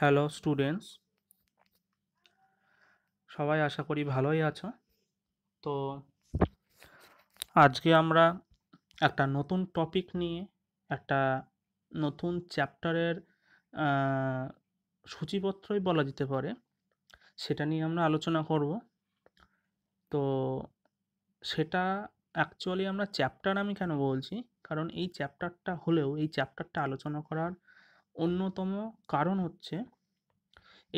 Hello students সবাই আশা করি ভালোই আছো তো আজকে আমরা একটা নতুন টপিক নিয়ে একটা নতুন চ্যাপ্টারের সূচিপত্রই বলা যেতে পারে সেটা নিয়ে আমরা আলোচনা করব তো সেটা অ্যাকচুয়ালি আমরা চ্যাপ্টার আমি কেন বলছি কারণ এই চ্যাপ্টারটা হলেও এই চ্যাপ্টারটা আলোচনা করার অন্যতম কারণ হচ্ছে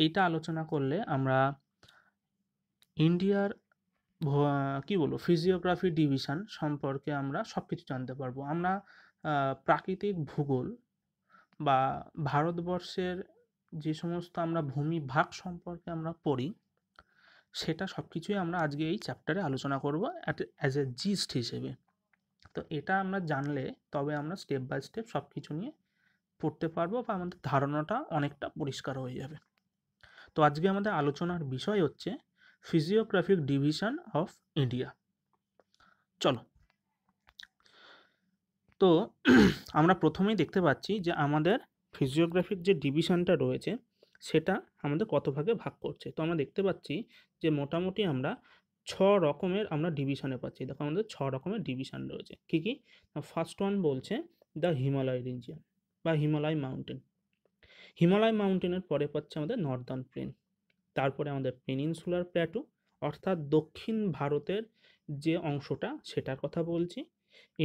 এইটা আলোচনা করলে আমরা ইন্ডিয়ার কি বলবো ফিজিওগ্রাফি ডিভিশন সম্পর্কে আমরা সব কিছু জানতে পারবো আমরা প্রাকৃতিক ভূগোল বা ভারতবর্ষের যে সমস্ত আমরা ভূমি ভাগ সম্পর্কে আমরা পড়ি সেটা সব কিছুই আমরা আজকে এই চ্যাপ্টারে আলোচনা করব অ্যাজ এ জিস্ট হিসেবে তো এটা আমরা জানলে তবে আমরা স্টেপ বাই স্টেপ সব কিছু নিয়ে পড়তে পারবো বা আমাদের ধারণাটা অনেকটা পরিষ্কার হয়ে যাবে তো আজকে আমাদের আলোচনার বিষয় হচ্ছে ফিজিওগ্রাফিক ডিভিশন অফ ইন্ডিয়া চলো তো আমরা প্রথমেই দেখতে পাচ্ছি যে আমাদের ফিজিওগ্রাফিক যে ডিভিশনটা রয়েছে সেটা আমাদের কত ভাগে ভাগ করছে তো আমরা দেখতে পাচ্ছি যে মোটামুটি আমরা ছ রকমের আমরা ডিভিশনে পাচ্ছি দেখো আমাদের ছ রকমের ডিভিশন রয়েছে কী কী ফার্স্ট ওয়ান বলছে দ্য হিমালয় রিজিয়ন বা হিমালয় মাউন্টেন হিমালয় মাউন্টেনের পরে পাচ্ছে আমাদের নর্দার্ন প্লেন তারপরে আমাদের পেনিনসুলার প্ল্যাটু অর্থাৎ দক্ষিণ ভারতের যে অংশটা সেটার কথা বলছি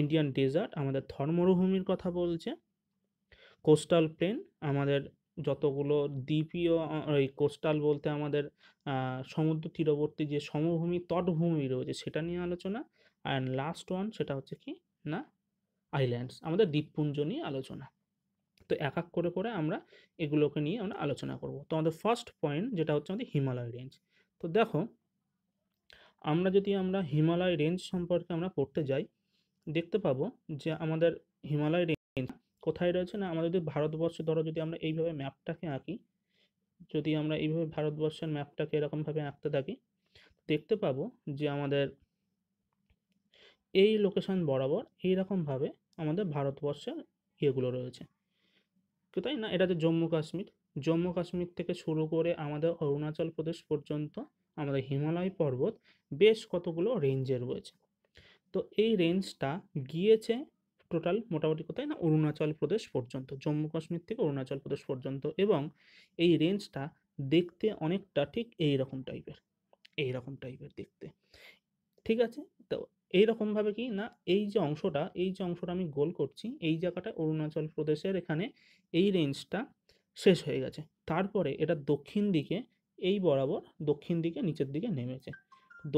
ইন্ডিয়ান ডেজার্ট আমাদের থর মরুভূমির কথা বলছে কোস্টাল প্লেন আমাদের যতগুলো দ্বীপীয় এই কোস্টাল বলতে আমাদের সমুদ্র তীরবর্তী যে সমভূমি তটভূমি রয়েছে সেটা নিয়ে আলোচনা অ্যান্ড লাস্ট ওয়ান সেটা হচ্ছে কি না আইল্যান্ডস আমাদের দ্বীপপুঞ্জ নিয়ে আলোচনা তো এক এক করে করে আমরা এগুলোকে নিয়ে আমরা আলোচনা করব তো আমাদের ফার্স্ট পয়েন্ট যেটা হচ্ছে আমাদের হিমালয় রেঞ্জ তো দেখো আমরা যদি আমরা হিমালয় রেঞ্জ সম্পর্কে আমরা পড়তে যাই দেখতে পাবো যে আমাদের হিমালয় রেঞ্জ কোথায় রয়েছে না আমাদের যদি ভারতবর্ষ ধরো যদি আমরা এইভাবে ম্যাপটাকে আঁকি যদি আমরা এইভাবে ভারতবর্ষের ম্যাপটাকে এরকমভাবে আঁকতে থাকি দেখতে পাবো যে আমাদের এই লোকেশন বরাবর এইরকমভাবে আমাদের ভারতবর্ষের ইয়েগুলো রয়েছে তাই না এটা হচ্ছে জম্মু কাশ্মীর জম্মু কাশ্মীর থেকে শুরু করে আমাদের অরুণাচল প্রদেশ পর্যন্ত আমাদের হিমালয় পর্বত বেশ কতগুলো রেঞ্জের রয়েছে তো এই রেঞ্জটা গিয়েছে টোটাল মোটামুটি কোথায় না অরুণাচল প্রদেশ পর্যন্ত জম্মু কাশ্মীর থেকে অরুণাচল প্রদেশ পর্যন্ত এবং এই রেঞ্জটা দেখতে অনেকটা ঠিক এই রকম টাইপের এই রকম টাইপের দেখতে ঠিক আছে তো এইরকমভাবে কি না এই যে অংশটা এই যে অংশটা আমি গোল করছি এই জায়গাটা অরুণাচল প্রদেশের এখানে এই রেঞ্জটা শেষ হয়ে গেছে তারপরে এটা দক্ষিণ দিকে এই বরাবর দক্ষিণ দিকে নিচের দিকে নেমেছে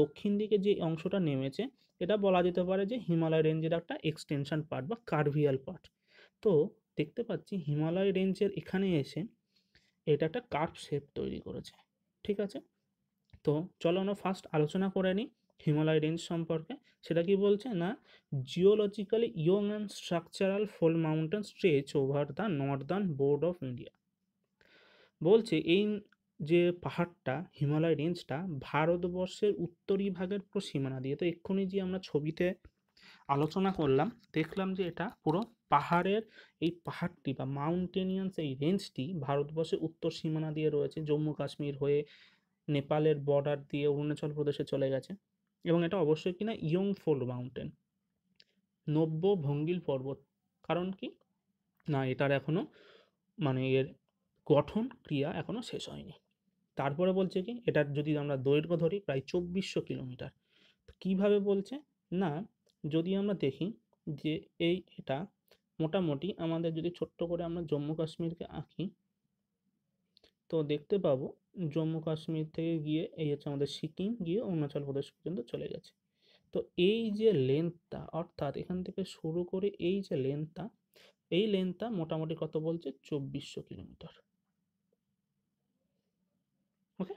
দক্ষিণ দিকে যে অংশটা নেমেছে এটা বলা যেতে পারে যে হিমালয় রেঞ্জের একটা এক্সটেনশন পার্ট বা কার্ভিয়াল পার্ট তো দেখতে পাচ্ছি হিমালয় রেঞ্জের এখানে এসে এটা একটা কার্ভ শেপ তৈরি করেছে ঠিক আছে তো চলো আমরা ফার্স্ট আলোচনা করে নিই হিমালয় রেঞ্জ সম্পর্কে সেটা কি বলছে না geologically young and structural fold mountain stretch over the northern board of India বলছে এই যে পাহাড়টা হিমালয় রেঞ্জটা ভারতবর্ষের উত্তরী ভাগের পুরো সীমানা দিয়ে তো এক্ষুনি যে আমরা ছবিতে আলোচনা করলাম দেখলাম যে এটা পুরো পাহাড়ের এই পাহাড়টি বা মাউন্টেনিয়ান্স এই রেঞ্জটি ভারতবর্ষের উত্তর সীমানা দিয়ে রয়েছে জম্মু কাশ্মীর হয়ে নেপালের বর্ডার দিয়ে অরুণাচল প্রদেশে চলে গেছে এবং এটা অবশ্যই কিনা ইয়ং ফোল্ড মাউন্টেন নব্য ভঙ্গিল পর্বত কারণ কি না এটার এখনও মানে এর গঠন ক্রিয়া এখনও শেষ হয়নি তারপরে বলছে কি এটার যদি আমরা দৈর্ঘ্য ধরি প্রায় চব্বিশশো কিলোমিটার কিভাবে বলছে না যদি আমরা দেখি যে এই এটা মোটামুটি আমাদের যদি ছোট্ট করে আমরা জম্মু কাশ্মীরকে আঁকি তো দেখতে পাবো জম্মু কাশ্মীর থেকে গিয়ে এই হচ্ছে আমাদের সিকিম গিয়ে অরুণাচল প্রদেশ পর্যন্ত চলে গেছে তো এই যে লেন্থটা অর্থাৎ এখান থেকে শুরু করে এই যে লেন্থটা এই লেন্থটা মোটামুটি কত বলছে চব্বিশশো কিলোমিটার ওকে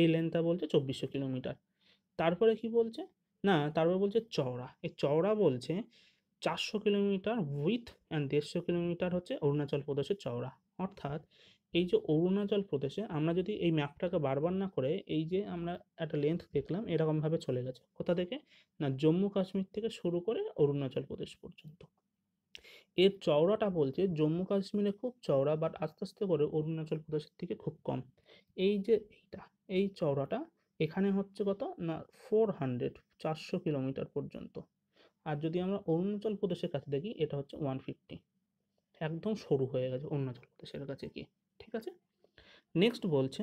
এই লেন্থটা বলছে চব্বিশশো কিলোমিটার তারপরে কি বলছে না তারপরে বলছে চওড়া এই চওড়া বলছে চারশো কিলোমিটার উইথ অ্যান্ড দেড়শো কিলোমিটার হচ্ছে অরুণাচল প্রদেশের চওড়া অর্থাৎ এই যে অরুণাচল প্রদেশে আমরা যদি এই ম্যাপটাকে বারবার না করে এই যে আমরা একটা লেন্থ দেখলাম এরকমভাবে চলে গেছে কোথা থেকে না জম্মু কাশ্মীর থেকে শুরু করে অরুণাচল প্রদেশ পর্যন্ত এর চওড়াটা বলছে জম্মু কাশ্মীরে খুব চওড়া বাট আস্তে আস্তে করে অরুণাচল প্রদেশের থেকে খুব কম এই যে এইটা এই চওড়াটা এখানে হচ্ছে কত না ফোর হান্ড্রেড চারশো কিলোমিটার পর্যন্ত আর যদি আমরা অরুণাচল প্রদেশের কাছে দেখি এটা হচ্ছে ওয়ান ফিফটি একদম সরু হয়ে গেছে অরুণাচল প্রদেশের কাছে কি ঠিক আছে নেক্সট বলছে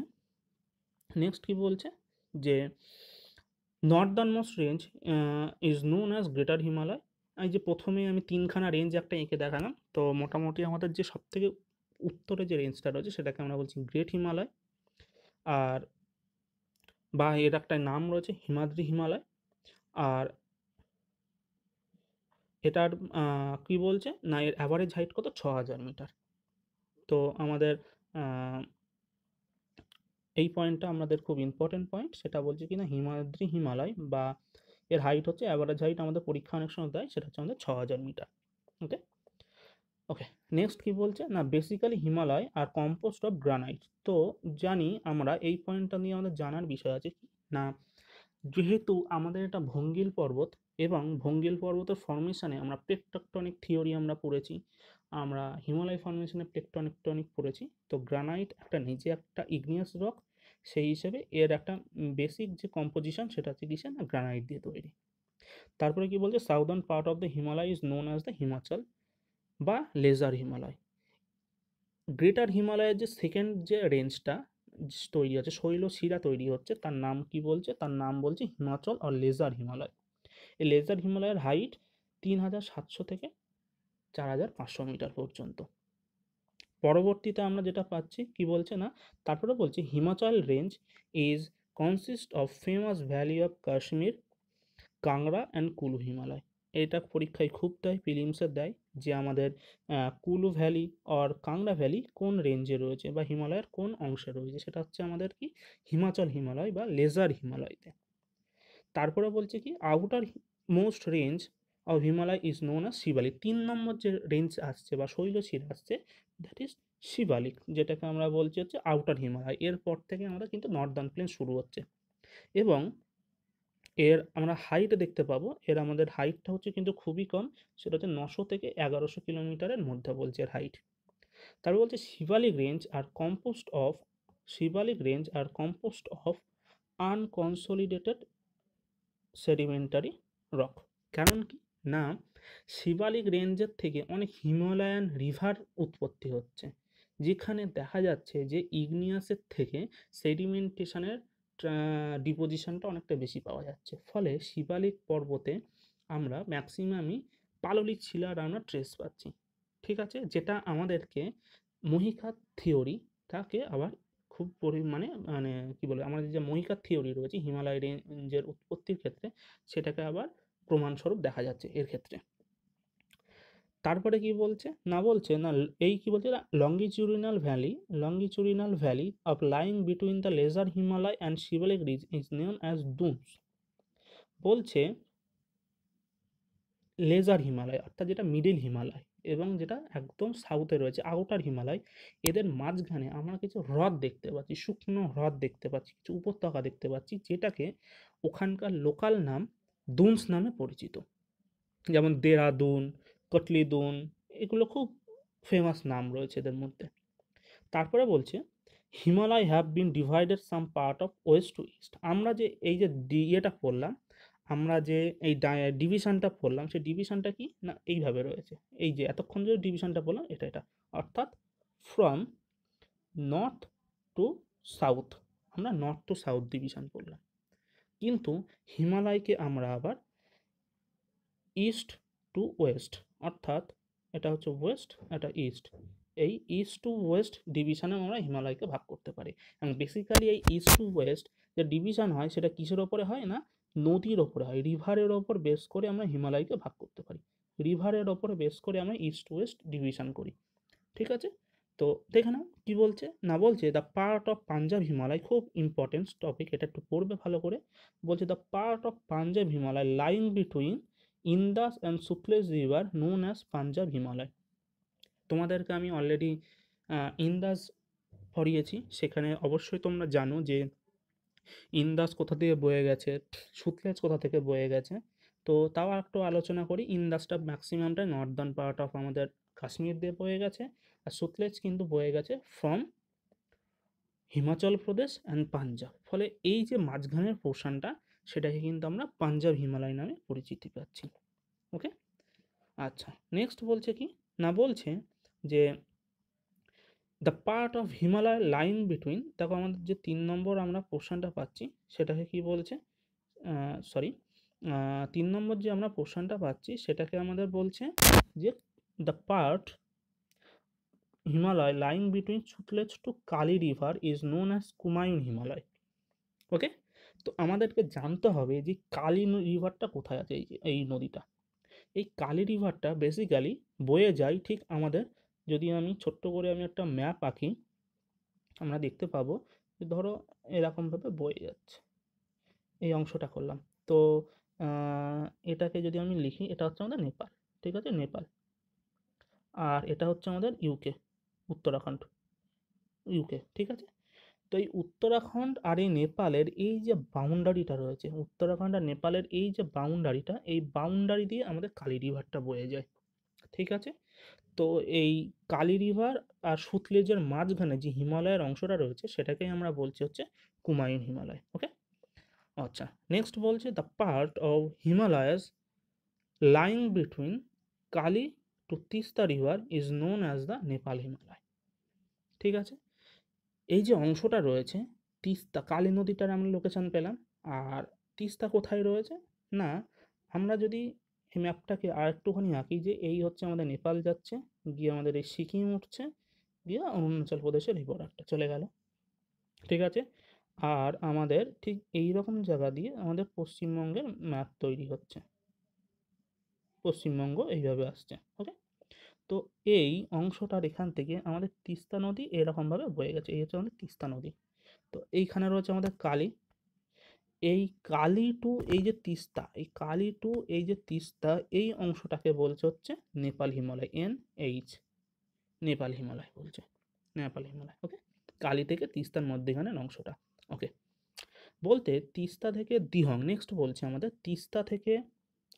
নেক্সট কি বলছে যে northern most range is known as greater Himalaya এই যে প্রথমে আমি তিনখানা রেঞ্জ একটা এঁকে দেখালাম তো মোটামুটি আমাদের যে সব থেকে উত্তরে যে রেঞ্জটা রয়েছে সেটাকে আমরা বলছি গ্রেট হিমালয় আর বা এর একটা নাম রয়েছে হিমাদ্রি হিমালয় আর এটার কি বলছে না এর অ্যাভারেজ হাইট কত ছ হাজার মিটার তো আমাদের এই পয়েন্টটা আমাদের খুব ইম্পর্টেন্ট পয়েন্ট সেটা বলছে কিনা হিমাদ্রি হিমালয় বা এর হাইট হচ্ছে অ্যাভারেজ হাইট আমাদের পরীক্ষা অনেক সময় দেয় সেটা হচ্ছে আমাদের ছ হাজার মিটার ওকে ওকে নেক্সট কি বলছে না basically Himalaya are composed of granite তো জানি আমরা এই পয়েন্টটা নিয়ে আমাদের জানার বিষয় আছে না যেহেতু আমাদের এটা ভঙ্গিল পর্বত এবং ভঙ্গিল পর্বতের ফর্মেশানে আমরা পেকটকটনিক থিওরি আমরা পড়েছি আমরা হিমালয় ফর্মেশনে টেকটনিক টনিক পড়েছি তো গ্রানাইট একটা নিজে একটা ইগনিয়াস রক সেই হিসেবে এর একটা বেসিক যে কম্পোজিশন সেটা হচ্ছে কিসে না গ্রানাইট দিয়ে তৈরি তারপরে কি বলছে southern part of the Himalaya is known as the Himachal বা লেজার হিমালয় গ্রেটার হিমালয়ের যে সেকেন্ড যে রেঞ্জটা তৈরি আছে শৈল শিরা তৈরি হচ্ছে তার নাম কি বলছে তার নাম বলছে হিমাচল আর লেজার হিমালয় এই লেজার হিমালয়ের হাইট তিন হাজার সাতশো থেকে চার হাজার পাঁচশো মিটার পর্যন্ত পরবর্তীতে আমরা যেটা পাচ্ছি কি বলছে না তারপরে বলছে Himachal range is consist of famous valley of Kashmir Kangra and Kullu Himalaya এটা পরীক্ষায় খুব দেয় প্রিলিমসে দেয় যে আমাদের Kullu valley or Kangra valley কোন রেঞ্জে রয়েছে বা হিমালয়ের কোন অংশে রয়েছে সেটা হচ্ছে আমাদের কি হিমাচল হিমালয় বা লেজার হিমালয়তে তারপরে বলছে কি outer most range of Himalaya is known as Shivalik তিন নম্বর যে রেঞ্জ আসছে বা শৈলশির আসছে দ্যাট ইজ শিবালিক যেটাকে আমরা বলছি হচ্ছে আউটার হিমালয় এরপর থেকে আমরা কিন্তু নর্দার্ন প্লেন শুরু হচ্ছে এবং এর আমরা হাইট দেখতে পাবো এর আমাদের হাইটটা হচ্ছে কিন্তু খুবই কম সেটা হচ্ছে নশো থেকে এগারোশো কিলোমিটারের মধ্যে বলছে এর হাইট তারপর বলছে Shivalik range are composed of Shivalik range are composed of unconsolidated sedimentary rock কারণ কি না শিবালিক রেঞ্জের থেকে অনেক হিমালয়ান রিভার উৎপত্তি হচ্ছে যেখানে দেখা যাচ্ছে যে ইগনিয়াসের থেকে সেডিমেন্টেশনের ডিপোজিশনটা অনেকটা বেশি পাওয়া যাচ্ছে ফলে শিবালিক পর্বতে আমরা ম্যাক্সিমামই পাললিক শিলার আমরা ট্রেস পাচ্ছি ঠিক আছে যেটা আমাদেরকে মহিকার থিওরি তাকে আবার খুব পরিমাণে মানে কি বলে আমাদের যে মহিকার থিওরি রয়েছে হিমালয় রেঞ্জের উৎপত্তির ক্ষেত্রে সেটাকে আবার প্রমাণস্বরূপ দেখা যাচ্ছে এর ক্ষেত্রে তারপরে কি বলছে না বলছে না এই কি বলছে longitudinal valley longitudinal valley of lying between the lesser Himalaya and Shivalik ridge is known as duns বলছে লেজার হিমালয় অর্থাৎ যেটা মিডিল হিমালয় এবং যেটা একদম সাউথে রয়েছে আউটার হিমালয় এদের মাঝখানে আমরা কিছু হ্রদ দেখতে পাচ্ছি শুকনো হ্রদ দেখতে পাচ্ছি কিছু উপত্যকা দেখতে পাচ্ছি যেটাকে ওখানকার লোকাল নাম দুনস নামে পরিচিত যেমন দেরাদুন কটলিদুন এগুলো খুব ফেমাস নাম রয়েছে এদের মধ্যে তারপরে বলছে Himalaya have been divided some part of west to east আমরা যে এই যে ইয়েটা পড়লাম আমরা যে এই ডিভিশনটা পড়লাম সেই ডিভিশনটা কি না এইভাবে রয়েছে এই যে এতক্ষণ যে ডিভিশনটা পড়লাম এটা এটা অর্থাৎ ফ্রম নর্থ টু সাউথ আমরা নর্থ টু সাউথ ডিভিশন পড়লাম কিন্তু হিমালয়কে আমরা আবার ইস্ট টু ওয়েস্ট অর্থাৎ এটা হচ্ছে ওয়েস্ট এটা ইস্ট এই ইস্ট টু ওয়েস্ট ডিভিশনে আমরা হিমালয়কে ভাগ করতে পারি এবং বেসিক্যালি এই ইস্ট টু ওয়েস্ট যে ডিভিশন হয় সেটা কিসের ওপরে হয় না নদীর ওপরে হয় রিভারের ওপর বেস করে আমরা হিমালয়কে ভাগ করতে পারি রিভারের ওপর বেস করে আমরা ইস্ট ওয়েস্ট ডিভিশন করি ঠিক আছে তো দেখে নাও কি বলছে না বলছে the part of Punjab Himalaya খুব ইম্পর্টেন্স টপিক এটা একটু পড়বে ভালো করে বলছে the part of Punjab Himalaya line between Indus and Sutlej river known as Punjab Himalaya তোমাদেরকে আমি অলরেডি ইন্দাস পড়িয়েছি সেখানে অবশ্যই তোমরা জানো যে ইন্দাস কোথা থেকে বয়ে গেছে সুতলেজ কোথা থেকে বয়ে গেছে তো তাও একটু আলোচনা করি ইন্দাসটা ম্যাক্সিমামটা নর্দার্ন পার্ট অফ আমাদের কাশ্মীর দিয়ে বয়ে গেছে আর সুতলেজ কিন্তু বয়ে গেছে ফ্রম হিমাচল প্রদেশ অ্যান্ড পাঞ্জাব ফলে এই যে মাঝখানের পোর্শনটা সেটাকে কিন্তু আমরা পাঞ্জাব হিমালয় নামে পরিচিতি পাচ্ছি ওকে আচ্ছা নেক্সট বলছে কি না বলছে যে the part of Himalaya line between দেখো আমাদের যে তিন নম্বর আমরা পোর্শনটা পাচ্ছি সেটাকে কি বলছে সরি তিন নম্বর যে আমরা পোর্শনটা পাচ্ছি সেটাকে আমাদের বলছে যে the part Himalaya lying between Sutlej to Kali river is known as Kumaon Himalaya okay তো আমাদেরকে জানতে হবে যে কালি রিভারটা কোথায় আছে এই নদীটা এই কালি রিভারটা বেসিক্যালি বয়ে যায় ঠিক আমাদের যদি আমি ছোট্ট করে আমি একটা ম্যাপ আঁকি আমরা দেখতে পাবো যে ধরো এরকমভাবে বয়ে যাচ্ছে এই অংশটা করলাম তো এটাকে যদি আমি লিখি এটা হচ্ছে আমাদের নেপাল ঠিক আছে নেপাল আর এটা হচ্ছে আমাদের ইউকে উত্তরাখণ্ড ইউকে ঠিক আছে তো এই উত্তরাখণ্ড আর এই নেপালের এই যে বাউন্ডারিটা রয়েছে উত্তরাখণ্ড আর নেপালের এই যে বাউন্ডারিটা এই বাউন্ডারি দিয়ে আমাদের কালী রিভারটা বয়ে যায় ঠিক আছে তো এই কালী রিভার আর সুতলেজের মাঝখানে যে হিমালয়ের অংশটা রয়েছে সেটাকেই আমরা বলছি হচ্ছে কুমায়ুন হিমালয় ওকে আচ্ছা নেক্সট বলছে the part of Himalayas lying between Kali to Teesta river is known as the Nepal Himalaya ঠিক আছে এই যে অংশটা রয়েছে তিস্তা কালী নদীটার আমরা লোকেশান পেলাম আর তিস্তা কোথায় রয়েছে না আমরা যদি এই ম্যাপটাকে আর একটুখানি আঁকি যে এই হচ্ছে আমাদের নেপাল যাচ্ছে গিয়ে আমাদের এই সিকিম উঠছে গিয়ে অরুণাচল প্রদেশের এই বর্ডারটা চলে গেল ঠিক আছে আর আমাদের ঠিক এই রকম জায়গা দিয়ে আমাদের পশ্চিমবঙ্গের ম্যাপ তৈরি হচ্ছে পশ্চিমবঙ্গ এইভাবে আসছে ওকে তো এই অংশটার এখান থেকে আমাদের তিস্তা নদী এরকমভাবে বয়ে গেছে এই হচ্ছে আমাদের তিস্তা নদী তো এইখানে রয়েছে আমাদের কালী এই কালী টু এই যে তিস্তা এই কালী টু এই যে তিস্তা এই অংশটাকে বলছে হচ্ছে নেপাল হিমালয় এন এইচ নেপাল হিমালয় বলছে নেপাল হিমালয় ওকে কালী থেকে তিস্তার মধ্যেখানের অংশটা ওকে বলতে তিস্তা থেকে দিহং নেক্সট বলছে আমাদের তিস্তা থেকে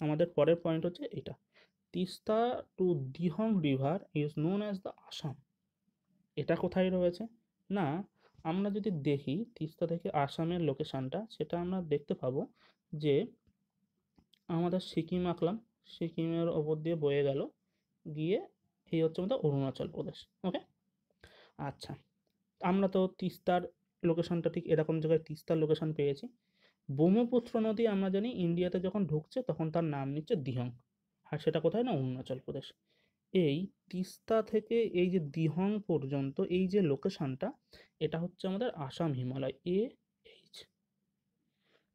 আমাদের পরের পয়েন্ট হচ্ছে এটা Teesta to Dihang river is known as the Assam এটা কোথায় রয়েছে না আমরা যদি দেখি তিস্তা থেকে আসামের লোকেশানটা সেটা আমরা দেখতে পাবো যে আমাদের সিকিম আঁকলাম সিকিমের ওপর দিয়ে বয়ে গেল গিয়ে এই হচ্ছে আমাদের অরুণাচল প্রদেশ ওকে আচ্ছা আমরা তো তিস্তার লোকেশানটা ঠিক এরকম জায়গায় তিস্তার লোকেশান পেয়েছি ব্রহ্মপুত্র নদী আমরা জানি ইন্ডিয়াতে যখন ঢুকছে তখন তার নাম নিচ্ছে দিহং আর সেটা কোথায় না অরুণাচল প্রদেশ এই তিস্তা থেকে এই যে দিহং পর্যন্ত এই যে লোকেশনটা এটা হচ্ছে আমাদের আসাম হিমালয় এ এইচ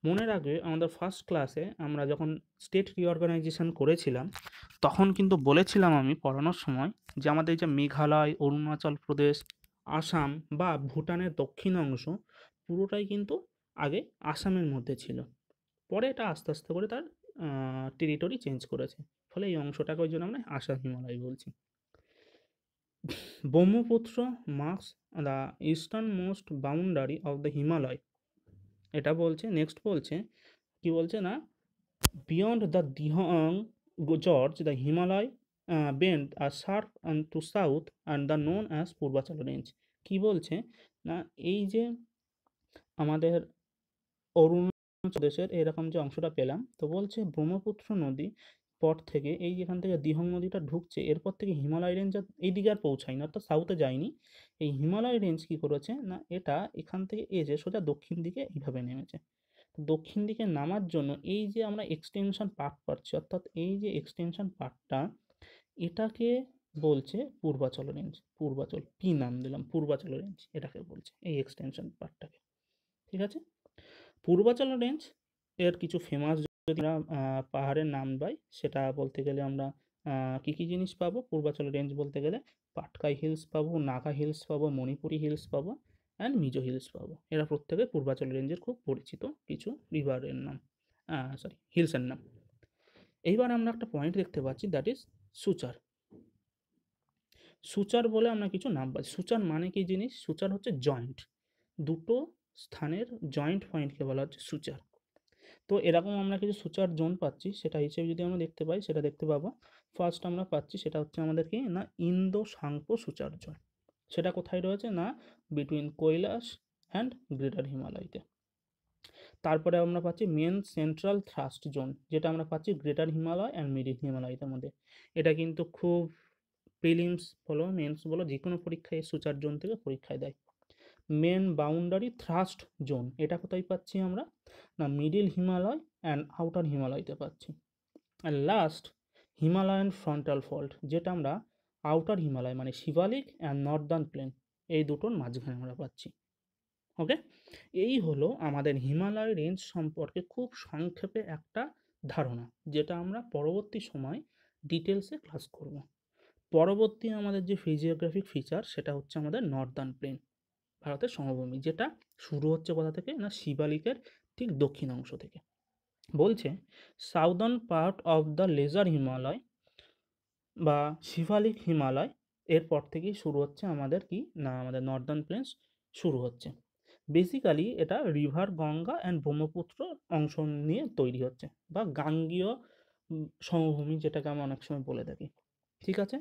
মনে রাখবে আমাদের ফার্স্ট ক্লাসে আমরা যখন স্টেট রিঅর্গানাইজেশন করেছিলাম তখন কিন্তু বলেছিলাম আমি পড়ানোর সময় যে আমাদের যে মেঘালয় অরুণাচল প্রদেশ আসাম বা ভুটানের দক্ষিণ অংশ পুরোটাই কিন্তু আগে আসামের মধ্যে ছিল পরে এটা আস্তে আস্তে করে তার টেরিটরি চেঞ্জ করেছে ফলে এই অংশটাকে ওই জন্য আমরা আসাম হিমালয় বলছি Brahmaputra marks the eastern most boundary of the Himalaya এটা বলছে নেক্সট বলছে কি বলছে না beyond the Dihang gorge the Himalaya bend are sharp and to south and the known as Purvachal range কী বলছে না এই যে আমাদের অরুণাচল প্রদেশের এরকম যে অংশটা পেলাম তো বলছে ব্রহ্মপুত্র নদী স্পট থেকে এই যেখান থেকে দিহং নদীটা ঢুকছে এরপর থেকে হিমালয় রেঞ্জ এইদিকে আর পৌঁছায়নি অর্থাৎ সাউথে যায়নি এই হিমালয় রেঞ্জ কী করেছে না এটা এখান থেকে এ যে সোজা দক্ষিণ দিকে এইভাবে নেমেছে দক্ষিণ দিকে নামার জন্য এই যে আমরা এক্সটেনশন পার্ট পাচ্ছি অর্থাৎ এই যে এক্সটেনশন পার্টটা এটাকে বলছে পূর্বাচল রেঞ্জ পূর্বাচল পি নাম দিলাম পূর্বাচল রেঞ্জ এটাকে বলছে এই এক্সটেনশন পার্টটাকে ঠিক আছে পূর্বাচল রেঞ্জ এর কিছু ফেমাস যদি আমরা পাহাড়ের নাম পাই সেটা বলতে গেলে আমরা কী কী জিনিস পাবো পূর্বাচল রেঞ্জ বলতে গেলে পাটকাই হিলস পাবো নাগা হিলস পাবো মণিপুরি হিলস পাবো অ্যান্ড মিজো হিলস পাবো এরা প্রত্যেকে পূর্বাচল রেঞ্জের খুব পরিচিত কিছু রিভারের নাম সরি হিলসের নাম এইবার আমরা একটা পয়েন্ট দেখতে পাচ্ছি দ্যাট ইজ সুচার সুচার বলে আমরা কিছু নাম পাচ্ছি সুচার মানে কি জিনিস সুচার হচ্ছে জয়েন্ট দুটো স্থানের জয়েন্ট পয়েন্টকে বলা হচ্ছে সুচার তো এরকম আমরা কিছু সুচার জোন পাচ্ছি সেটা হিসেবে যদি আমরা দেখতে পাই সেটা দেখতে পাবো ফার্স্ট আমরা পাচ্ছি সেটা হচ্ছে আমাদের কি না ইন্দো সাংপ সুচার জোন সেটা কোথায় রয়েছে না বিটুইন কৈলাস অ্যান্ড গ্রেটার হিমালয়তে তারপরে আমরা পাচ্ছি মেন সেন্ট্রাল থ্রাস্ট জোন যেটা আমরা পাচ্ছি গ্রেটার হিমালয় অ্যান্ড মিডিল হিমালয়তে মধ্যে এটা কিন্তু খুব প্রিলিমস বলো মেন্স বলো যে কোনো পরীক্ষায় সুচার জোন থেকে পরীক্ষায় দেয় মেন বাউন্ডারি থ্রাস্ট জোন এটা কোথায় পাচ্ছি আমরা না মিডিল হিমালয় অ্যান্ড আউটার হিমালয়তে পাচ্ছি and last Himalayan frontal fault যেটা আমরা আউটার হিমালয় মানে শিবালিক অ্যান্ড নর্দার্ন প্লেন এই দুটোর মাঝখানে আমরা পাচ্ছি ওকে এই হলো আমাদের হিমালয় রেঞ্জ সম্পর্কে খুব সংক্ষেপে একটা ধারণা যেটা আমরা পরবর্তী সময় ডিটেলসে ক্লাস করব পরবর্তী আমাদের যে ফিজিওগ্রাফিক ফিচার সেটা হচ্ছে আমাদের নর্দার্ন প্লেন ভারতের সমভূমি যেটা শুরু হচ্ছে কোথা থেকে না শিবালিকের ঠিক দক্ষিণ অংশ থেকে বলছে southern part of the lesser Himalaya বা শিবালিক হিমালয় এরপর থেকেই শুরু হচ্ছে আমাদের কি না আমাদের নর্দার্ন প্লেন্স শুরু হচ্ছে বেসিক্যালি এটা রিভার গঙ্গা অ্যান্ড ব্রহ্মপুত্র অংশ নিয়ে তৈরি হচ্ছে বা গাঙ্গীয় সমভূমি যেটাকে আমরা অনেক সময় বলে থাকি ঠিক আছে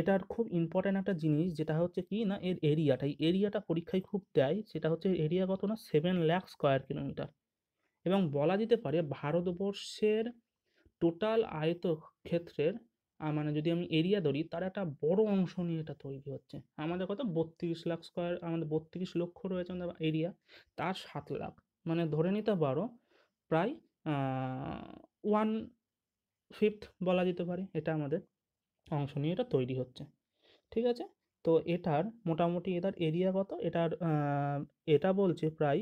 এটার খুব ইম্পর্ট্যান্ট একটা জিনিস যেটা হচ্ছে কি না এর এরিয়াটা এই এরিয়াটা পরীক্ষায় খুব দেয় সেটা হচ্ছে এরিয়া কত না সেভেন লাখ স্কোয়ার কিলোমিটার এবং বলা যেতে পারে ভারতবর্ষের টোটাল আয়ত ক্ষেত্রের মানে যদি আমি এরিয়া ধরি তার একটা বড় অংশ নিয়ে এটা তৈরি হচ্ছে আমাদের কত বত্রিশ লাখ স্কোয়ার আমাদের বত্রিশ লক্ষ রয়েছে আমাদের এরিয়া তার সাত লাখ মানে ধরে নিতে পারো প্রায় ওয়ান ফিফথ বলা যেতে পারে এটা আমাদের অংশ নিয়ে এটা তৈরি হচ্ছে ঠিক আছে তো এটার মোটামুটি এটার এরিয়া কত এটার এটা বলছে প্রায়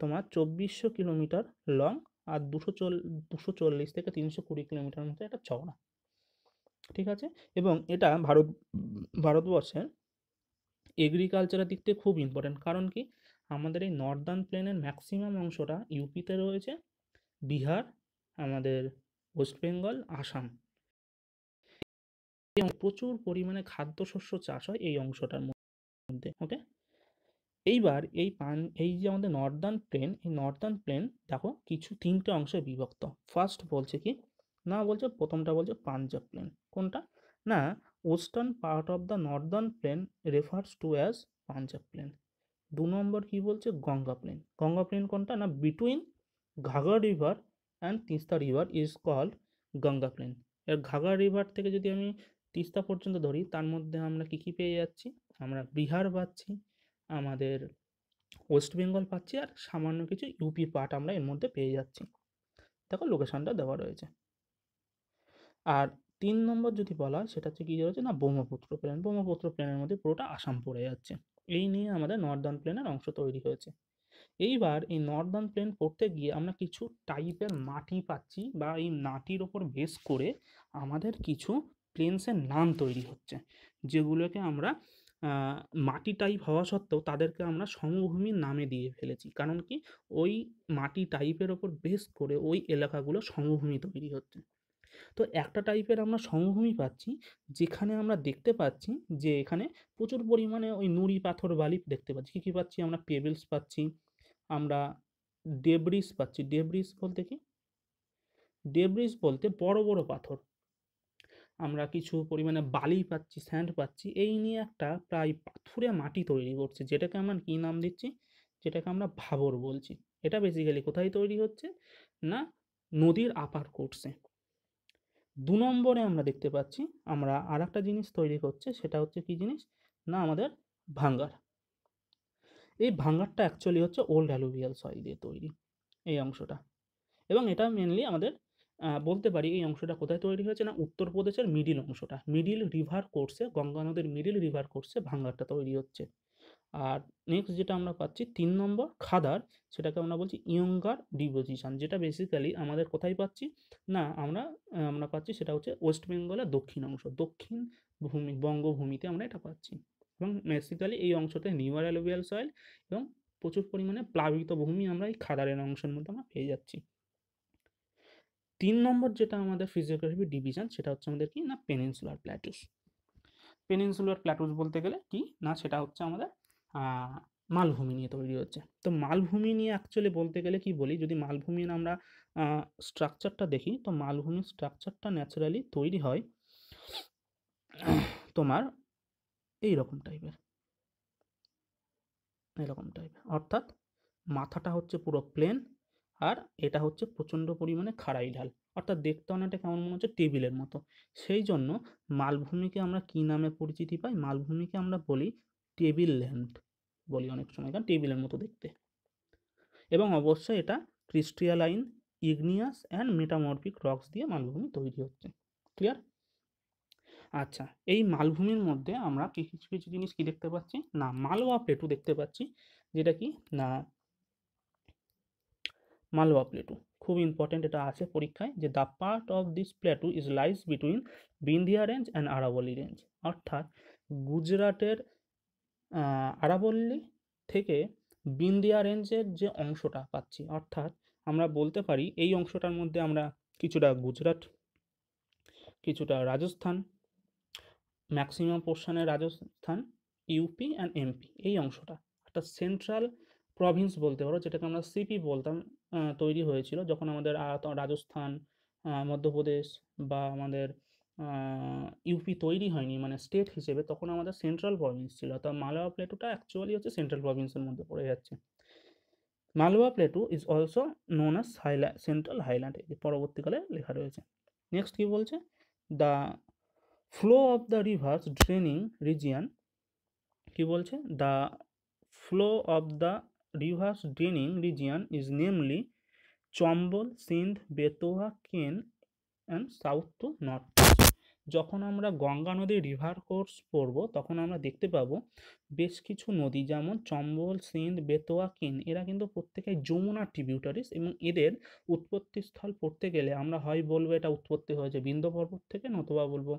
তোমার চব্বিশশো কিলোমিটার লং আর দুশো চল দুশো চল্লিশ থেকে তিনশো কুড়ি কিলোমিটার মতো এটা চওড়া ঠিক আছে এবং এটা ভারত ভারতবর্ষের এগ্রিকালচারের দিক থেকে খুব ইম্পর্টেন্ট কারণ কি আমাদের এই নর্দার্ন প্লেনের ম্যাক্সিমাম অংশটা ইউপিতে রয়েছে বিহার আমাদের ওয়েস্ট বেঙ্গল আসাম এবং প্রচুর পরিমাণে খাদ্যশস্য চাষ হয় এই অংশটার মধ্যে ওকে এইবার এই পান এই যে আমাদের নর্দার্ন প্লেন এই নর্দার্ন প্লেন দেখো কিছু তিনটে অংশে বিভক্ত ফার্স্ট বলছে কি না বলছে প্রথমটা বলছে পাঞ্জাব প্লেন কোনটা না western part of the northern plain refers to as Punjab plain দু নম্বর কী বলছে গঙ্গা প্লেন গঙ্গা প্লেন কোনটা না between Ghaggar river and Teesta river is called Ganga plain এর ঘাগা রিভার থেকে যদি আমি তিস্তা পর্যন্ত ধরি তার মধ্যে আমরা কী কী পেয়ে যাচ্ছি আমরা বিহার পাচ্ছি আমাদের ওয়েস্ট বেঙ্গল পাচ্ছি আর সামান্য কিছু ইউপি পার্ট আমরা এর মধ্যে পেয়ে যাচ্ছি দেখো লোকেশনটা দেওয়া রয়েছে আর তিন নম্বর যদি বলা হয় সেটা হচ্ছে কী রয়েছে না ব্রহ্মপুত্র প্লেন ব্রহ্মপুত্র প্লেনের মধ্যে পুরোটা আসাম পড়ে যাচ্ছে এই নিয়ে আমাদের নর্দার্ন প্লেনের অংশ তৈরি হয়েছে এইবার এই নর্দার্ন প্লেন পড়তে গিয়ে আমরা কিছু টাইপের মাটি পাচ্ছি বা এই মাটির ওপর বেস করে আমাদের কিছু প্লেন্সের নাম তৈরি হচ্ছে যেগুলোকে আমরা মাটি টাইপ হওয়া সত্ত্বেও তাদেরকে আমরা সমভূমির নামে দিয়ে ফেলেছি কারণ কি ওই মাটি টাইপের ওপর বেস করে ওই এলাকাগুলো সমভূমি তৈরি হচ্ছে তো একটা টাইপের আমরা সমভূমি পাচ্ছি যেখানে আমরা দেখতে পাচ্ছি যে এখানে প্রচুর পরিমাণে ওই নুড়ি পাথর বালি দেখতে পাচ্ছি কী কী পাচ্ছি আমরা পেবেলস পাচ্ছি আমরা ডেব্রিস পাচ্ছি ডেব্রিস বলতে কি ডেব্রিস বলতে বড় বড় পাথর আমরা কিছু পরিমাণে বালি পাচ্ছি স্যান্ড পাচ্ছি এই নিয়ে একটা প্রায় পাথুরে মাটি তৈরি করছে যেটাকে আমরা কী নাম দিচ্ছি যেটাকে আমরা ভাবর বলছি এটা বেসিক্যালি কোথায় তৈরি হচ্ছে না নদীর আপার কোর্সে দু নম্বরে আমরা দেখতে পাচ্ছি আমরা আর একটা জিনিস তৈরি করছে সেটা হচ্ছে কি জিনিস না আমাদের ভাঙ্গার এই ভাঙ্গারটা অ্যাকচুয়ালি হচ্ছে ওল্ড অ্যালুভিয়াল সয়েল দিয়ে তৈরি এই অংশটা এবং এটা মেনলি আমাদের বলতে পারি এই অংশটা কোথায় তৈরি হয়েছে না উত্তরপ্রদেশের মিডিল অংশটা মিডিল রিভার কোর্সে গঙ্গা নদীর মিডিল রিভার কোর্সে ভাঙ্গারটা তৈরি হচ্ছে আর নেক্সট যেটা আমরা পাচ্ছি তিন নম্বর খাদার সেটাকে আমরা বলছি ইয়ঙ্গার ডিপোজিশন যেটা বেসিক্যালি আমাদের কোথায় পাচ্ছি না আমরা আমরা পাচ্ছি সেটা হচ্ছে ওয়েস্ট বেঙ্গলের দক্ষিণ অংশ দক্ষিণ ভূমি বঙ্গভূমিতে আমরা এটা পাচ্ছি এবং বেসিক্যালি এই অংশতে নিউয়ার অ্যালোভিয়াল সয়েল এবং প্রচুর পরিমাণে প্লাবিত ভূমি আমরা এই খাদারের অংশের মধ্যে আমরা পেয়ে যাচ্ছি তিন নম্বর যেটা আমাদের ফিজিওগ্রাফি ডিভিশন সেটা হচ্ছে আমাদের কি না পেনিনসুলার প্ল্যাটুস পেনিনসুলার প্ল্যাটুস বলতে গেলে কি না সেটা হচ্ছে আমাদের মালভূমি নিয়ে তৈরি হচ্ছে তো মালভূমি নিয়ে অ্যাকচুয়ালি বলতে গেলে কি বলি যদি মালভূমি আমরা স্ট্রাকচারটা দেখি তো মালভূমির স্ট্রাকচারটা ন্যাচারালি তৈরি হয় তোমার এই রকম টাইপের এরকম টাইপের অর্থাৎ মাথাটা হচ্ছে পুরো প্লেন আর এটা হচ্ছে প্রচণ্ড পরিমাণে খাড়াই ঢাল অর্থাৎ দেখতে অনেকটা কেমন মনে হচ্ছে টেবিলের মতো সেই জন্য মালভূমিকে আমরা কী নামে পরিচিতি পাই মালভূমিকে আমরা বলি টেবিল ল্যান্ড বলি অনেক সময় কারণ টেবিলের মতো দেখতে এবং অবশ্যই এটা crystalline igneous and metamorphic rocks দিয়ে মালভূমি তৈরি হচ্ছে ক্লিয়ার আচ্ছা এই মালভূমির মধ্যে আমরা কিছু কিছু জিনিস কি দেখতে পাচ্ছি না মালওয়া প্লেটু দেখতে পাচ্ছি যেটা কি না মালওয়া প্লেটু খুব ইম্পর্টেন্ট এটা আছে পরীক্ষায় যে the part of this plateau is lies between Vindhya range and আরাবলি রেঞ্জ অর্থাৎ গুজরাটের আরাবল্লি থেকে বিন্দিয়া রেঞ্জের যে অংশটা পাচ্ছি অর্থাৎ আমরা বলতে পারি এই অংশটার মধ্যে আমরা কিছুটা গুজরাট কিছুটা রাজস্থান ম্যাক্সিমাম পোর্শনে রাজস্থান ইউপি অ্যান্ড এমপি এই অংশটা একটা সেন্ট্রাল প্রভিন্স বলতে পারো যেটাকে আমরা সিপি বলতাম তৈরি হয়েছিল যখন আমাদের রাজস্থান মধ্যপ্রদেশ বা আমাদের ইউপি তৈরি হয়নি মানে স্টেট হিসেবে তখন আমাদের সেন্ট্রাল প্রভিন্স ছিল অর্থাৎ মালওয়া প্লেটুটা অ্যাকচুয়ালি হচ্ছে সেন্ট্রাল প্রভিন্সের মধ্যে পড়ে যাচ্ছে Malwa plateau is also known as highland central highland পরবর্তীকালে লেখা রয়েছে নেক্সট কী বলছে the flow of the rivers draining region কী বলছে the flow of the rivers draining region is namely Chambal Sindh Betwa Ken and south two north যখন আমরা গঙ্গা নদীর রিভার কোর্স পড়ব তখন আমরা দেখতে পাবো বেশ কিছু নদী যেমন চম্বল সিন্ধ বেতোয়া কেন এরা কিন্তু প্রত্যেকে যমুনা ট্রিবিউটারিস এবং এদের উৎপত্তিস্থল পড়তে গেলে আমরা হয় বলবো এটা উৎপত্তি হয়েছে বিন্দু পর্বত থেকে নতুবা বলবো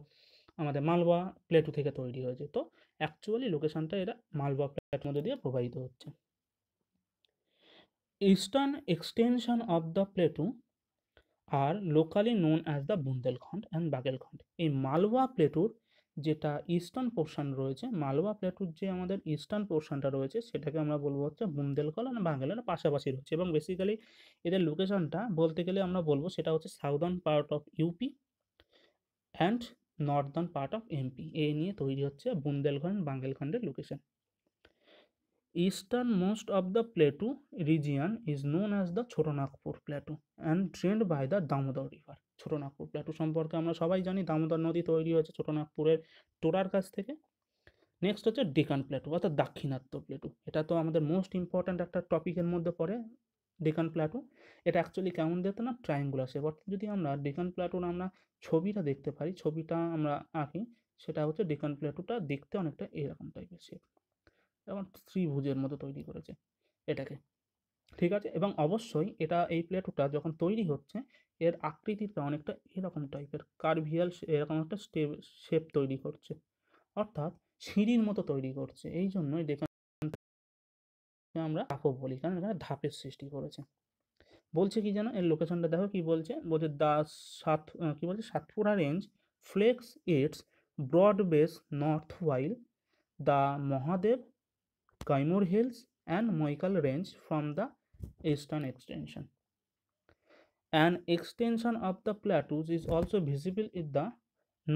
আমাদের মালবা প্লেটু থেকে তৈরি হয়েছে তো অ্যাকচুয়ালি লোকেশনটা এরা মালবা প্লেট মধ্যে দিয়ে প্রবাহিত হচ্ছে eastern extension of the plateau আর locally known as the Bundelkhand and Baghelkhand এই মালওয়া প্লেটুর যেটা ইস্টার্ন পোর্শন রয়েছে মালওয়া প্লেটুর যে আমাদের ইস্টার্ন পোর্শনটা রয়েছে সেটাকে আমরা বলবো হচ্ছে বুন্দেলখণ্ড আর বাঙ্গালের পাশাপাশি রয়েছে এবং বেসিক্যালি এদের লোকেশনটা বলতে গেলে আমরা বলবো সেটা হচ্ছে southern part of UP and northern part of MP এই নিয়ে তৈরি হচ্ছে বুন্দেলখণ্ড বাঙ্গেলখণ্ডের location eastern most of the plateau region is known as the Chotanagpur plateau and drained by the Damodar river Chotanagpur plateau সম্পর্কে আমরা সবাই জানি দামোদর নদী তৈরি হয়েছে ছোটনাগপুরের টোরার কাছ থেকে নেক্সট হচ্ছে ডেকান প্লেটু অর্থাৎ দাক্ষিণাত্য প্লেটু এটা তো আমাদের মোস্ট ইম্পর্ট্যান্ট একটা টপিকের মধ্যে পড়ে ডেকান প্ল্যাটু এটা অ্যাকচুয়ালি কেমন দেখতে না ট্রায়াঙ্গুলার শেপ অর্থাৎ যদি আমরা ডেকান প্লেটুর আমরা ছবিটা দেখতে পারি ছবিটা আমরা আঁকি সেটা হচ্ছে ডেকান প্লেটুটা দেখতে অনেকটা এরকম টাইপের শেপ এবং ত্রিভুজের মতো তৈরি করেছে এটাকে ঠিক আছে এবং অবশ্যই এটা এই প্লেটোটা যখন তৈরি হচ্ছে এর আকৃতিটা অনেকটা এরকম টাইপের কার্ভিয়াল এরকম একটা স্টেপ শেপ তৈরি করছে অর্থাৎ সিঁড়ির মতো তৈরি করছে এই জন্য আমরা ধাপও বলি কারণ এখানে ধাপের সৃষ্টি করেছে বলছে কি যেন এর লোকেশনটা দেখো কি বলছে বলছে দা সাত কি বলছে Satpura range flanks its broad base north while the Mahadev Kaimur hills and and range from the eastern extension extension. Extension of the the is is also visible the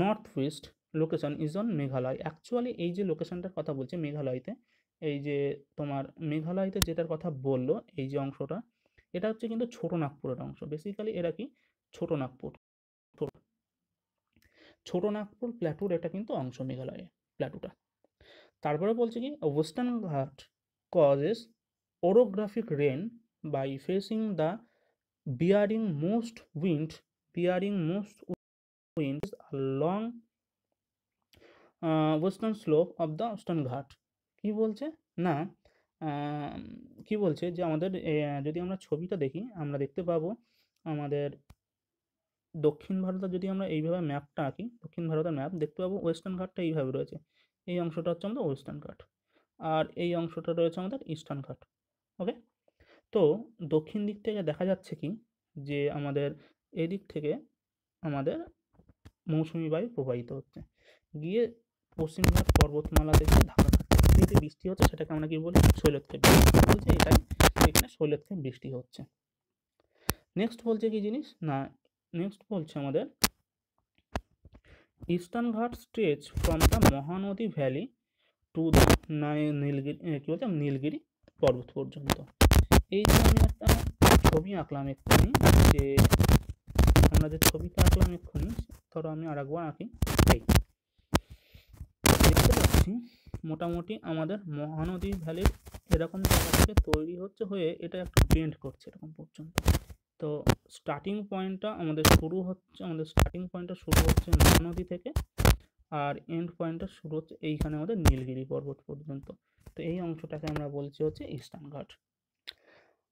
north west location is on Meghalaya actually এই যে লোকেশনটার কথা বলছে মেঘালয়তে এই যে তোমার মেঘালয়তে যেটার কথা বললো এই যে অংশটা এটা হচ্ছে কিন্তু ছোট নাগপুরের অংশ বেসিক্যালি এরা কি ছোট নাগপুর ছোট নাগপুর প্ল্যাটুর এটা কিন্তু অংশ মেঘালয়ে প্ল্যাটুটা তারপরে বলছে কি western Ghat causes orographic rain by facing the bearing most wind bearing most wind long western slope of the western Ghat কি বলছে না কি বলছে যে আমাদের যদি আমরা ছবিটা দেখি আমরা দেখতে পাবো আমাদের দক্ষিণ ভারতের যদি আমরা এইভাবে ম্যাপটা আঁকি দক্ষিণ ভারতের ম্যাপ দেখতে পাবো ওয়েস্টার্ন ঘাটটা এইভাবে রয়েছে এই অংশটা হচ্ছে আমাদের ওয়েস্টার্ন ঘাট আর এই অংশটা রয়েছে আমাদের ইস্টার্ন ঘাট ওকে তো দক্ষিণ দিক থেকে দেখা যাচ্ছে কি যে আমাদের এদিক থেকে আমাদের মৌসুমি বায়ু প্রবাহিত হচ্ছে গিয়ে পশ্চিমঘাট পর্বতমালা থেকে ঢাকা যে বৃষ্টি হচ্ছে সেটাকে আমরা কি বলি শৈলক্ষেপ বৃষ্টি বলছে এটাই এখানে শৈলক্ষেপ বৃষ্টি হচ্ছে নেক্সট বলছে কি জিনিস না নেক্সট বলছে আমাদের eastern Ghat stretch from the Mahanadi valley to the Nilgiri কী বলছে নীলগিরি পর্বত পর্যন্ত এই যে আমি একটা ছবি আঁকলাম এক্ষুনি যে আমরা যে ছবিটা আঁকলাম এক্ষুনি ধরো আমি আর একবার আঁকি এই দেখতে পাচ্ছি মোটামুটি আমাদের মহানদী ভ্যালির এরকম জায়গা থেকে তৈরি হচ্ছে হয়ে এটা একটা বেন্ড করছে এরকম পর্যন্ত তো স্টার্টিং পয়েন্টটা আমাদের শুরু হচ্ছে আমাদের স্টার্টিং পয়েন্টটা শুরু হচ্ছে নদী থেকে আর এন্ড পয়েন্টটা শুরু হচ্ছে এইখানে আমাদের নীলগিরি পর্বত পর্যন্ত তো এই অংশটাকে আমরা বলছি হচ্ছে ইস্টার্ন ঘাট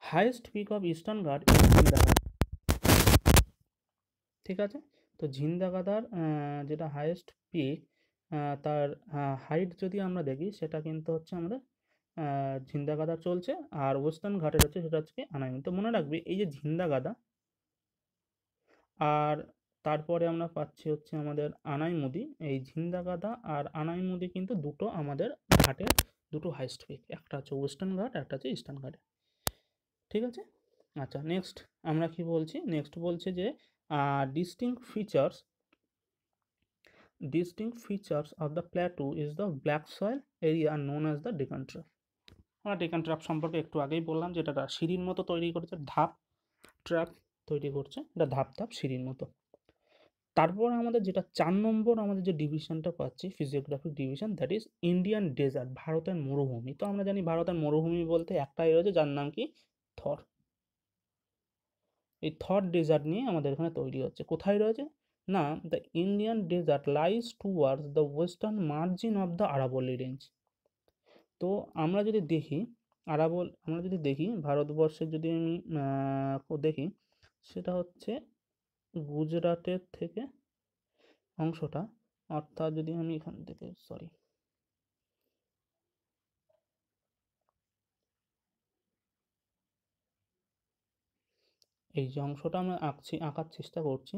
হাইয়েস্ট পিক অফ ইস্টার্ন ঘাট জিন্দাগাদার ঠিক আছে তো জিন্দাগাদার যেটা হাইয়েস্ট পিক তার হাইট যদি আমরা দেখি সেটা কিন্তু হচ্ছে আমাদের জিন্দাগাদা চলছে আর ওয়েস্টার্ন ঘাটের হচ্ছে সেটা হচ্ছে আনাইন তো মনে রাখবে এই যে জিন্দাগাদা আর তারপরে আমরা পাচ্ছি হচ্ছে আমাদের আনাই মুদি এই ঝিন্দাগাদা আর আনাই মুদি কিন্তু দুটো আমাদের ঘাটের দুটো হাইস্ট পিক একটা হচ্ছে ওয়েস্টার্ন ঘাট একটা হচ্ছে ইস্টার্ন ঘাটে ঠিক আছে আচ্ছা নেক্সট আমরা কি বলছি নেক্সট বলছে যে distinct features distinct features of the plateau is the black soil area known as the Deccan trap আমরা ডেকান ট্রাপ সম্পর্কে একটু আগেই বললাম যেটা সিঁড়ির মতো তৈরি করেছে ধাপ ট্র্যাপ তৈরি করছে এটা ধাপ ধাপ সিঁড়ির মতো তারপর আমাদের যেটা চার নম্বর আমাদের যে ডিভিশনটা পাচ্ছি physiographic division that is Indian desert ভারতের মরুভূমি তো আমরা জানি ভারতের মরুভূমি বলতে একটাই রয়েছে যার নাম কি থর এই থর ডেজার্ট নিয়ে আমাদের এখানে তৈরি হচ্ছে কোথায় রয়েছে না the Indian desert lies towards the western margin of the আরাবলি রেঞ্জ তো আমরা যদি দেখি আরাবল আমরা যদি দেখি ভারতবর্ষের যদি আমি দেখি সেটা হচ্ছে গুজরাটের থেকে অংশটা অর্থাৎ যদি আমি এখান থেকে সরি এই যে অংশটা আমরা আঁকছি আঁকার চেষ্টা করছি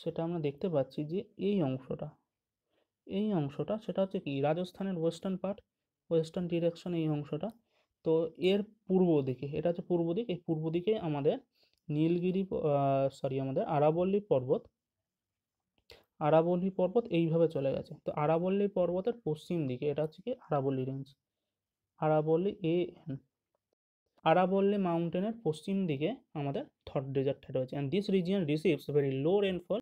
সেটা আমরা দেখতে পাচ্ছি যে এই অংশটা এই অংশটা সেটা হচ্ছে কি রাজস্থানের ওয়েস্টার্ন পার্ট ওয়েস্টার্ন ডিরেকশন এই অংশটা তো এর পূর্ব দিকে এটা হচ্ছে পূর্ব দিক এই পূর্ব দিকে আমাদের নীলগিরি সরি আমাদের আরাবল্লী পর্বত আরাবল্লী পর্বত এইভাবে চলে গেছে তো আরাবল্লী পর্বতের পশ্চিম দিকে এটা হচ্ছে কি আরাবল্লী রেঞ্জ আরাবল্লী এ এন আরাবল্লী মাউন্টেনের পশ্চিম দিকে আমাদের থর্ড ডেজার্টটা রয়েছে and this region receives very low rainfall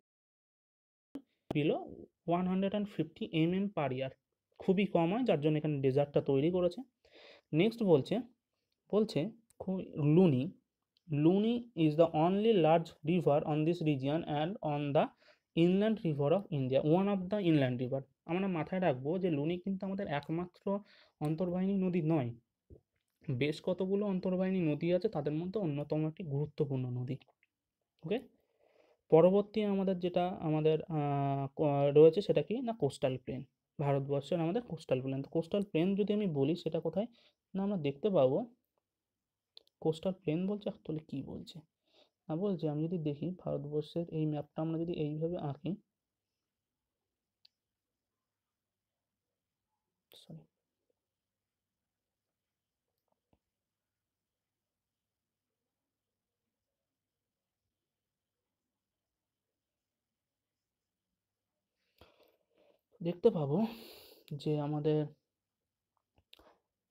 below one hundred and fifty M M per year খুবই কম হয় যার জন্য এখানে ডেজার্টটা তৈরি করেছে নেক্সট বলছে বলছে খুব Luni Luni is the only large river on this region and on the inland river of India, one of the inland river. আমরা মাথায় রাখবো যে লুনি কিন্তু আমাদের একমাত্র অন্তর্বাহিনী নদী নয় বেশ কতগুলো অন্তর্বাহিনী নদী আছে তাদের মধ্যে অন্যতম একটি গুরুত্বপূর্ণ নদী ওকে পরবর্তী আমাদের যেটা আমাদের রয়েছে সেটা কি না কোস্টাল প্লেন ভারতবর্ষের আমাদের কোস্টাল প্লেন তো কোস্টাল প্লেন যদি আমি বলি সেটা কোথায় না আমরা দেখতে পাবো কোস্টাল প্লেন বলছে তাহলে কী বলছে না বলছে আমি যদি দেখি ভারতবর্ষের এই ম্যাপটা আমরা যদি এইভাবে আঁকি সরি দেখতে পাবো যে আমাদের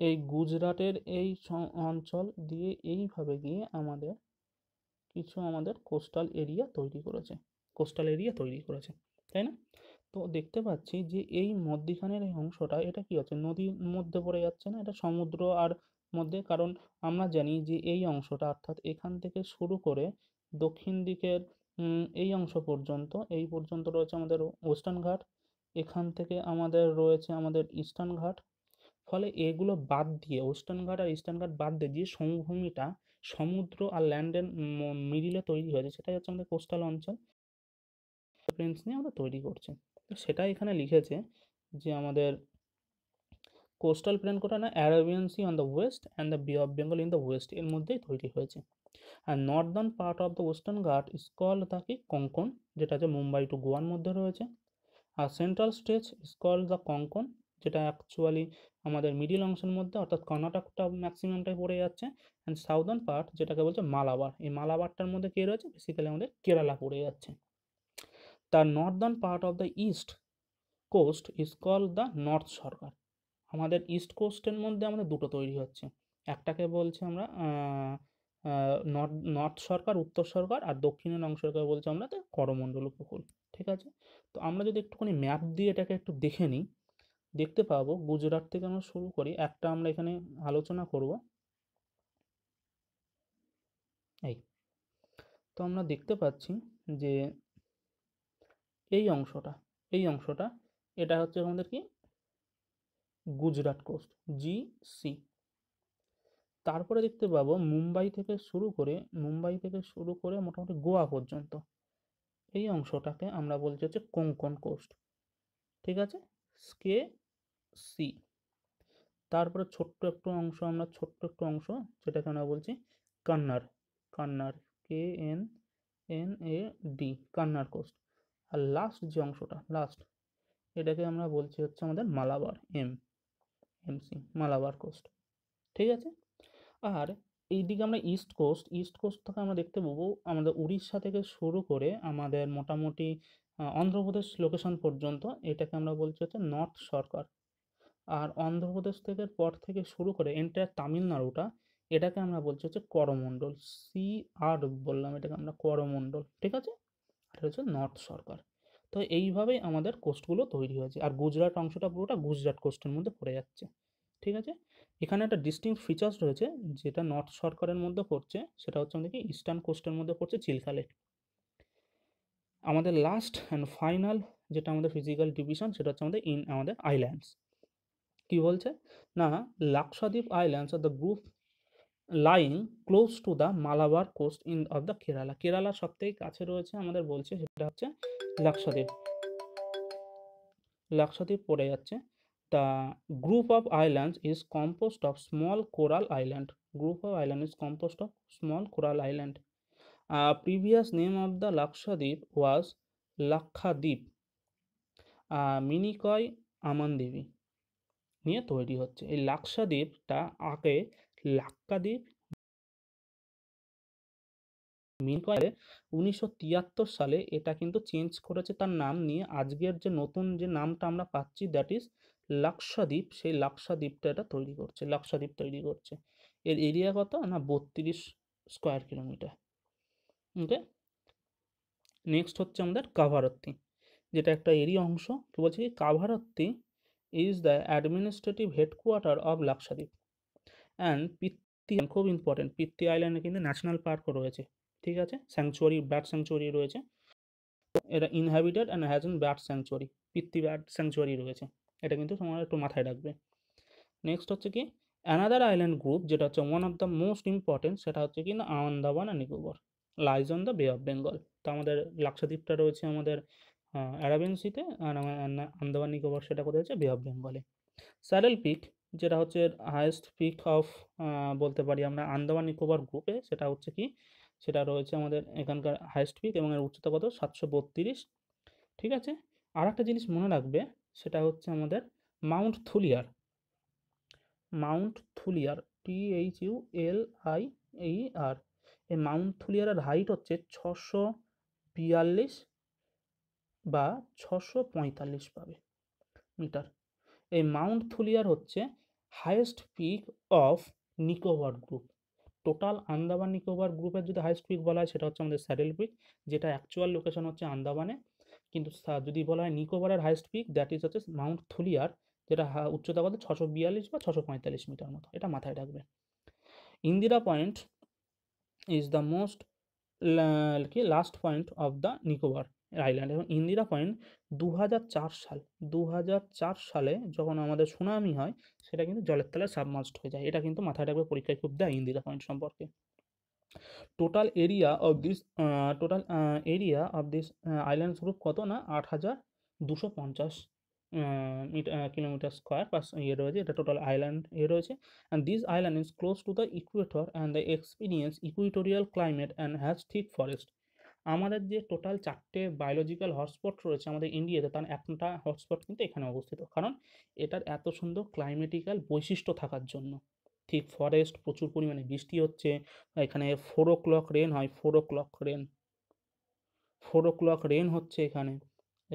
এই গুজরাটের এই অঞ্চল দিয়ে এইভাবে গিয়ে আমাদের কিছু আমাদের কোস্টাল এরিয়া তৈরি করেছে কোস্টাল এরিয়া তৈরি করেছে তাই না তো দেখতে পাচ্ছি যে এই মধ্যিখানের এই অংশটা এটা কি হচ্ছে নদীর মধ্যে পড়ে যাচ্ছে না এটা সমুদ্র আর মধ্যে কারণ আমরা জানি যে এই অংশটা অর্থাৎ এখান থেকে শুরু করে দক্ষিণ দিকের এই অংশ পর্যন্ত এই পর্যন্ত রয়েছে আমাদের ওয়েস্টার্ন ঘাট এখান থেকে আমাদের রয়েছে আমাদের ইস্টার্ন ঘাট ফলে এগুলো বাদ দিয়ে ওয়েস্টার্ন ঘাট আর ইস্টার্ন ঘাট বাদ দিয়ে যে সমভূমিটা সমুদ্র আর ল্যান্ডের মিডিলে তৈরি হয়েছে সেটাই হচ্ছে আমাদের কোস্টাল অঞ্চল প্লেন্স নিয়ে আমরা তৈরি করছি তো সেটা এখানে লিখেছে যে আমাদের কোস্টাল প্লেন কোটা না Arabian sea on the west and the bay of Bengal in the west এর মধ্যেই তৈরি হয়েছে আর northern part of the western Ghat is call থাকে কঙ্কন যেটা হচ্ছে মুম্বাই টু গোয়ার মধ্যে রয়েছে আর central stage is call the Konkan যেটা অ্যাকচুয়ালি আমাদের মিডিল অংশের মধ্যে অর্থাৎ কর্ণাটকটা ম্যাক্সিমামটাই পড়ে যাচ্ছে অ্যান্ড সাউদার্ন পার্ট যেটাকে বলছে মালাবার এই মালাবারটার মধ্যে কে রয়েছে বেসিক্যালি আমাদের কেরালা পড়ে যাচ্ছে তার northern part of the east coast is call the north Sarkar আমাদের ইস্ট কোস্টের মধ্যে আমাদের দুটো তৈরি হচ্ছে একটাকে বলছে আমরা নর্থ নর্থ সরকার উত্তর সরকার আর দক্ষিণের অংশকে বলছে আমরা করমণ্ডল উপকূল ঠিক আছে তো আমরা যদি একটুখানি ম্যাপ দিয়ে এটাকে একটু দেখে নিই দেখতে পাবো গুজরাট থেকে আমরা শুরু করি একটা আমরা এখানে আলোচনা করব এই তো আমরা দেখতে পাচ্ছি যে এই অংশটা এই অংশটা এটা হচ্ছে আমাদের কি গুজরাট কোস্ট জি সি তারপরে দেখতে পাবো মুম্বাই থেকে শুরু করে মুম্বাই থেকে শুরু করে মোটামুটি গোয়া পর্যন্ত এই অংশটাকে আমরা বলছি হচ্ছে কোঙ্কন কোস্ট ঠিক আছে স্কে সি তারপরে ছোট্ট একটু অংশ আমরা ছোট্ট একটু অংশ যেটাকে আমরা বলছি Kanara Kanara K N N A D Kanara coast আর লাস্ট যে অংশটা লাস্ট এটাকে আমরা বলছি হচ্ছে আমাদের Malabar M MC Malabar coast ঠিক আছে আর এইদিকে আমরা ইস্ট কোস্ট ইস্ট কোস্ট থেকে আমরা দেখতে পাবো আমাদের উড়িষ্যা থেকে শুরু করে আমাদের মোটামুটি অন্ধ্রপ্রদেশ লোকেশন পর্যন্ত এটাকে আমরা বলছি হচ্ছে নর্থ সরকার আর অন্ধ্রপ্রদেশ থেকে পর থেকে শুরু করে এন্টায়ার তামিলনাড়ুটা এটাকে আমরা বলছি হচ্ছে করমণ্ডল সি আর বললাম এটাকে আমরা করমণ্ডল ঠিক আছে আর হচ্ছে নর্থ সরকার তো এইভাবেই আমাদের কোস্টগুলো তৈরি হয়েছে আর গুজরাট অংশটা পুরোটা গুজরাট কোস্টের মধ্যে পড়ে যাচ্ছে ঠিক আছে এখানে একটা ডিস্টিং ফিচার্স রয়েছে যেটা নর্থ সরকারের মধ্যে পড়ছে সেটা হচ্ছে আমাদের ইস্টার্ন কোস্টের মধ্যে পড়ছে চিলকালেট আমাদের লাস্ট অ্যান্ড ফাইনাল যেটা আমাদের ফিজিক্যাল ডিভিশন সেটা হচ্ছে আমাদের ইন আমাদের আইল্যান্ডস কি বলছে না Lakshadweep islands of the group lying close to the Malabar coast in of the Kerala Kerala সবথেকে কাছে রয়েছে আমাদের বলছে সেটা হচ্ছে লাক্সাদ্বীপ লাক্সাদ্বীপ পড়ে যাচ্ছে the group of islands is composed of small coral island group of island is composed of small coral island previous name of the Lakshadweep was Lakshadweep Minicoy Amindivi নিয়ে তৈরি হচ্ছে এই লাক্সাদ্বীপটা আগে লাক্কাদ্বীপ করে উনিশশো তিয়াত্তর সালে এটা কিন্তু চেঞ্জ করেছে তার নাম নিয়ে আজকের যে নতুন যে নামটা আমরা পাচ্ছি দ্যাট ইজ লাক্সাদ্বীপ সেই লাক্সাদ্বীপটা এটা তৈরি করছে লাক্সাদ্বীপ তৈরি করছে এর এরিয়া কত না বত্রিশ স্কোয়ার কিলোমিটার ওকে নেক্সট হচ্ছে আমাদের কাভারত্তি যেটা একটা এরিয়া অংশ কি বলছে Kavaratti is the administrative headquarter of Lakshadweep and Pitti খুব ইম্পর্টেন্ট পিত্তি আইল্যান্ডে কিন্তু ন্যাশনাল পার্কও রয়েছে ঠিক আছে স্যাংচুয়ারি বার্ড স্যাংচুয়ারি রয়েছে এটা inhabited and has an bird sanctuary Pitti bird sanctuary রয়েছে এটা কিন্তু তোমরা একটু মাথায় রাখবে নেক্সট হচ্ছে কি অ্যানাদার আইল্যান্ড গ্রুপ যেটা হচ্ছে one of the most important সেটা হচ্ছে কি না Andaman and Nicobar lies on the bay of Bengal তো আমাদের লাক্ষাদ্বীপটা রয়েছে আমাদের অ্যারাবিয়ান সিতে আর আন্দামান নিকোবর সেটা কোথায় হচ্ছে বে অফ বেঙ্গলে স্যারেল পিক যেটা হচ্ছে হায়েস্ট পিক অফ বলতে পারি আমরা আন্দামান নিকোবর গ্রুপে সেটা হচ্ছে কি সেটা রয়েছে আমাদের এখানকার হায়েস্ট পিক এবং এর উচ্চতা কত সাতশো বত্রিশ ঠিক আছে আর একটা জিনিস মনে রাখবে সেটা হচ্ছে আমাদের mount Thuillier mount Thuillier T H U L I এই আর এই মাউন্ট থুলিয়ারের হাইট হচ্ছে ছশো বিয়াল্লিশ বা ছশো পঁয়তাল্লিশ পাবে মিটার এই মাউন্ট থুলিয়ার হচ্ছে highest peak of Nicobar group total Andaman Nicobar গ্রুপের যদি হায়েস্ট পিক বলা হয় সেটা হচ্ছে আমাদের স্যাডেল পিক যেটা অ্যাকচুয়াল লোকেশন হচ্ছে আন্দামানে কিন্তু যদি বলা হয় নিকোবরের হাইস্ট পিক দ্যাট ইজ হচ্ছে মাউন্ট থুলিয়ার যেটা উচ্চতা কত ছশো বিয়াল্লিশ বা ছশো পঁয়তাল্লিশ মিটার মতো এটা মাথায় রাখবে Indira point is the most কি last point of the Nicobar island এবং ইন্দিরা পয়েন্ট দু সাল দু সালে যখন আমাদের সুনামি হয় সেটা কিন্তু জলের তলায় সাবমার্জড হয়ে যায় এটা কিন্তু মাথায় রাখবে পরীক্ষায় খুব দেয় ইন্দিরা পয়েন্ট সম্পর্কে total area of this total area of this island group কত না আট হাজার দুশো পঞ্চাশ কিলোমিটার স্কোয়ার পাস ইয়ে রয়েছে এটা টোটাল আইল্যান্ড ইয়ে রয়েছে and this island is close to the equator and the experience equatorial climate and has thick forest আমাদের যে টোটাল চারটে বায়োলজিক্যাল হটস্পট রয়েছে আমাদের ইন্ডিয়াতে তার একটা হটস্পট কিন্তু এখানে অবস্থিত কারণ এটার এত সুন্দর ক্লাইমেটিক্যাল বৈশিষ্ট্য থাকার জন্য ঠিক ফরেস্ট প্রচুর পরিমাণে বৃষ্টি হচ্ছে এখানে ফোর ও ক্লক রেন হয় four o'clock rain four o'clock rain হচ্ছে এখানে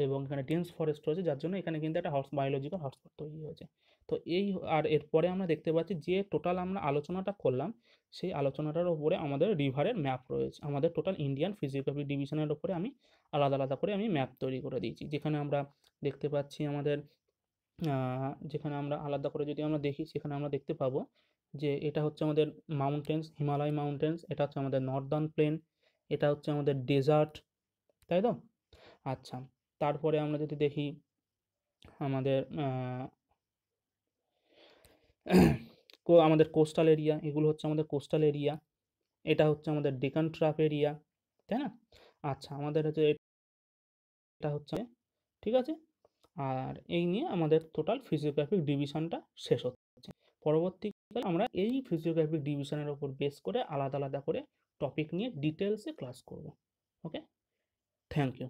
এবং এখানে ডেন্স ফরেস্ট রয়েছে যার জন্য এখানে কিন্তু একটা হটস বায়োলজিক্যাল হটস্পট তৈরি হয়েছে তো এই আর এরপরে আমরা দেখতে পাচ্ছি যে টোটাল আমরা আলোচনাটা করলাম সেই আলোচনাটার ওপরে আমাদের রিভারের ম্যাপ রয়েছে আমাদের টোটাল ইন্ডিয়ান ফিজিওগ্রাফি ডিভিশনের উপরে আমি আলাদা আলাদা করে আমি ম্যাপ তৈরি করে দিয়েছি যেখানে আমরা দেখতে পাচ্ছি আমাদের যেখানে আমরা আলাদা করে যদি আমরা দেখি সেখানে আমরা দেখতে পাবো যে এটা হচ্ছে আমাদের মাউন্টেন্স হিমালয় মাউন্টেন্স এটা হচ্ছে আমাদের নর্দার্ন প্লেন এটা হচ্ছে আমাদের ডেজার্ট তাই তো আচ্ছা তারপরে আমরা যদি দেখি আমাদের আমাদের কোস্টাল এরিয়া এগুলো হচ্ছে আমাদের কোস্টাল এরিয়া এটা হচ্ছে আমাদের ডেকান ট্রাপ এরিয়া তাই না আচ্ছা আমাদের হচ্ছে এটা হচ্ছে ঠিক আছে আর এই নিয়ে আমাদের টোটাল ফিজিওগ্রাফিক ডিভিশনটা শেষ হচ্ছে পরবর্তীকালে আমরা এই ফিজিওগ্রাফিক ডিভিশনের ওপর বেস করে আলাদা আলাদা করে টপিক নিয়ে ডিটেলসে ক্লাস করব ওকে থ্যাংক ইউ